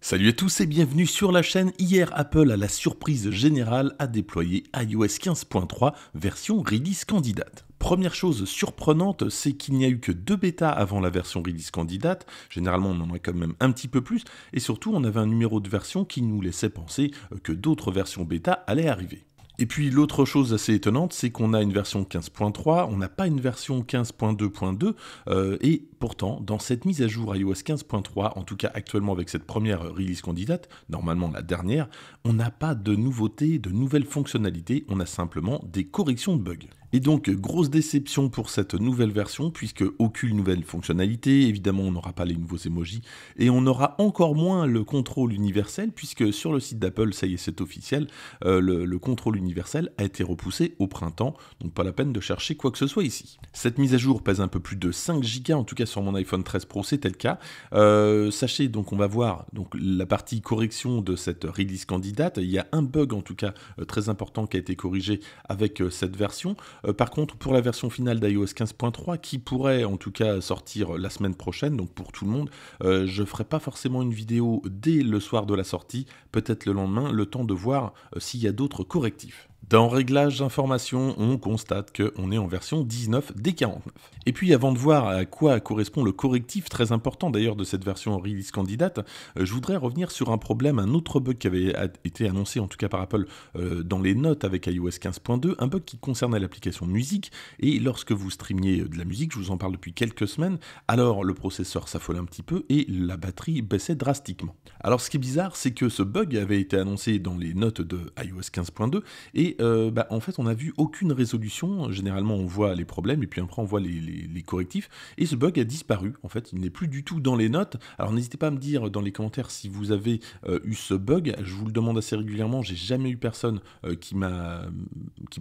Salut à tous et bienvenue sur la chaîne. Hier, Apple, à la surprise générale, a déployé iOS 15.3 version release candidate. Première chose surprenante, c'est qu'il n'y a eu que deux bêtas avant la version release candidate. Généralement, on en a quand même un petit peu plus. Et surtout, on avait un numéro de version qui nous laissait penser euh, que d'autres versions bêta allaient arriver. Et puis l'autre chose assez étonnante, c'est qu'on a une version 15.3, on n'a pas une version 15.2.2, euh, et pourtant, dans cette mise à jour iOS 15.3, en tout cas actuellement avec cette première release candidate, normalement la dernière, on n'a pas de nouveautés, de nouvelles fonctionnalités, on a simplement des corrections de bugs. Et donc, grosse déception pour cette nouvelle version, puisque aucune nouvelle fonctionnalité, évidemment on n'aura pas les nouveaux emojis, et on aura encore moins le contrôle universel, puisque sur le site d'Apple, ça y est, c'est officiel, euh, le, contrôle universel a été repoussé au printemps, donc pas la peine de chercher quoi que ce soit ici. Cette mise à jour pèse un peu plus de 5 Go, en tout cas sur mon iPhone 13 Pro, c'était le cas. Euh, sachez, donc on va voir donc, la partie correction de cette release candidate, il y a un bug en tout cas euh, très important qui a été corrigé avec cette version. Euh, par contre, pour la version finale d'iOS 15.3, qui pourrait en tout cas sortir la semaine prochaine, donc pour tout le monde, euh, je ne ferai pas forcément une vidéo dès le soir de la sortie, peut-être le lendemain, le temps de voir euh, s'il y a d'autres correctifs. Dans Réglages d'informations on constate qu'on est en version 19 des 49. Et puis avant de voir à quoi correspond le correctif très important d'ailleurs de cette version release candidate, euh, je voudrais revenir sur un problème, un autre bug qui avait été annoncé en tout cas par Apple euh, dans les notes avec iOS 15.2, un bug qui concernait l'application musique. Et lorsque vous streamiez euh, de la musique, je vous en parle depuis quelques semaines, alors le processeur s'affolait un petit peu et la batterie baissait drastiquement. Alors ce qui est bizarre, c'est que ce bug avait été annoncé dans les notes de iOS 15.2 et et euh, bah, en fait, on n'a vu aucune résolution. Généralement, on voit les problèmes et puis après, on voit les, correctifs. Et ce bug a disparu. En fait, il n'est plus du tout dans les notes. Alors, n'hésitez pas à me dire dans les commentaires si vous avez euh, eu ce bug. Je vous le demande assez régulièrement. J'ai jamais eu personne euh, qui m'a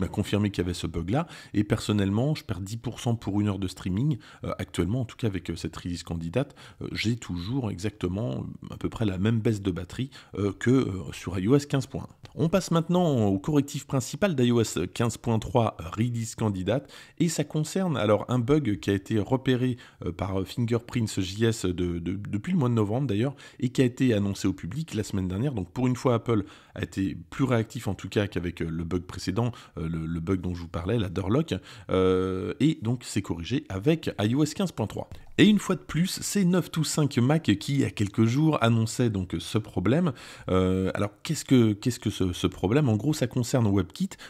confirmé qu'il y avait ce bug-là. Et personnellement, je perds 10% pour une heure de streaming. actuellement, en tout cas, avec cette release candidate, j'ai toujours exactement à peu près la même baisse de batterie que sur iOS 15.1. On passe maintenant au correctif principal d'iOS 15.3 Release Candidate et ça concerne alors un bug qui a été repéré euh, par euh, Fingerprints.js de, de, depuis le mois de novembre d'ailleurs et qui a été annoncé au public la semaine dernière. Donc pour une fois, Apple a été plus réactif en tout cas qu'avec euh, le bug précédent, le, bug dont je vous parlais, la door et donc c'est corrigé avec iOS 15.3. Et une fois de plus, c'est 9 to 5 Mac qui, il y a quelques jours, annonçait donc ce problème. alors, qu'est-ce que, qu'est-ce que ce, ce problème En gros, ça concerne Web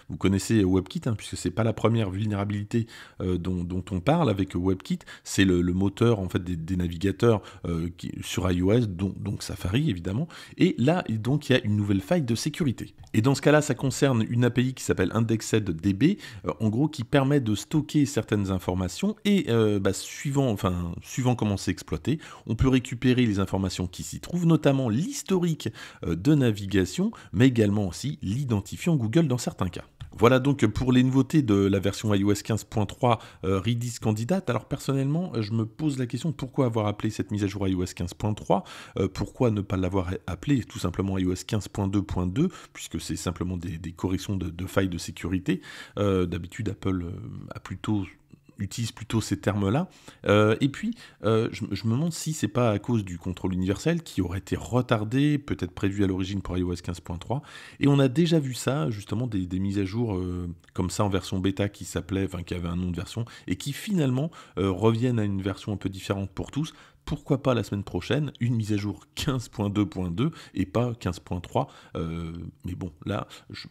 vous connaissez WebKit, hein, puisque c'est pas la première vulnérabilité euh, dont, on parle avec WebKit. C'est le, moteur en fait des, navigateurs euh, qui, sur iOS, dont donc Safari évidemment. Et là, donc, il y a une nouvelle faille de sécurité. Et dans ce cas-là, ça concerne une API qui s'appelle IndexedDB, euh, en gros, qui permet de stocker certaines informations et bah, suivant, enfin, suivant comment c'est exploité, on peut récupérer les informations qui s'y trouvent, notamment l'historique de navigation, mais également aussi l'identifiant Google dans cas. Voilà donc pour les nouveautés de la version iOS 15.3 euh, Redis candidate. Alors personnellement, je me pose la question pourquoi avoir appelé cette mise à jour iOS 15.3 euh, Pourquoi ne pas l'avoir appelé tout simplement iOS 15.2.2 puisque c'est simplement des, corrections de, failles de sécurité. Euh, d'habitude, Apple a plutôt utilise plutôt ces termes-là. Euh, et puis, euh, je, me demande si c'est pas à cause du contrôle universel qui aurait été retardé, peut-être prévu à l'origine pour iOS 15.3. Et on a déjà vu ça, justement, des, mises à jour euh, comme ça en version bêta qui s'appelait, enfin qui avait un nom de version, et qui finalement reviennent à une version un peu différente pour tous. Pourquoi pas la semaine prochaine une mise à jour 15.2.2 et pas 15.3 Mais bon, là, je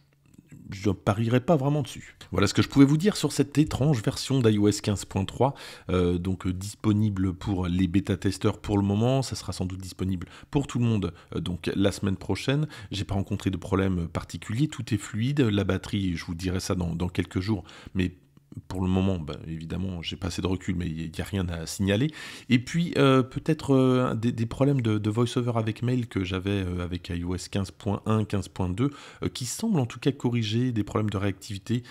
je ne parierais pas vraiment dessus. Voilà ce que je pouvais vous dire sur cette étrange version d'iOS 15.3, euh, donc euh, disponible pour les bêta-testeurs pour le moment, ça sera sans doute disponible pour tout le monde euh, donc la semaine prochaine. J'ai pas rencontré de problème particulier, tout est fluide, la batterie, je vous dirai ça dans, dans quelques jours, mais pour le moment, ben, évidemment, j'ai pas assez de recul, mais il n'y a rien à signaler. Et puis, euh, peut-être euh, des, problèmes de, de over avec mail que j'avais euh, avec iOS 15.1, 15.2, qui semblent en tout cas corriger des problèmes de réactivité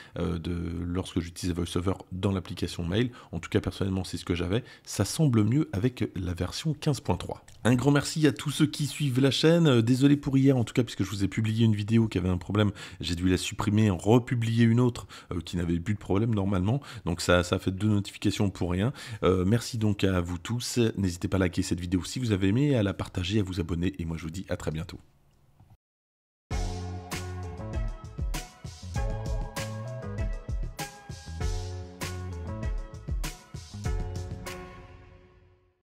lorsque j'utilisais voice-over dans l'application mail. En tout cas, personnellement, c'est ce que j'avais. Ça semble mieux avec la version 15.3. Un grand merci à tous ceux qui suivent la chaîne. Désolé pour hier, en tout cas, puisque je vous ai publié une vidéo qui avait un problème. J'ai dû la supprimer, republier une autre qui n'avait plus de problème normal donc ça, fait deux notifications pour rien. Euh, merci donc à vous tous. N'hésitez pas à liker cette vidéo si vous avez aimé, à la partager, à vous abonner. Et moi je vous dis à très bientôt.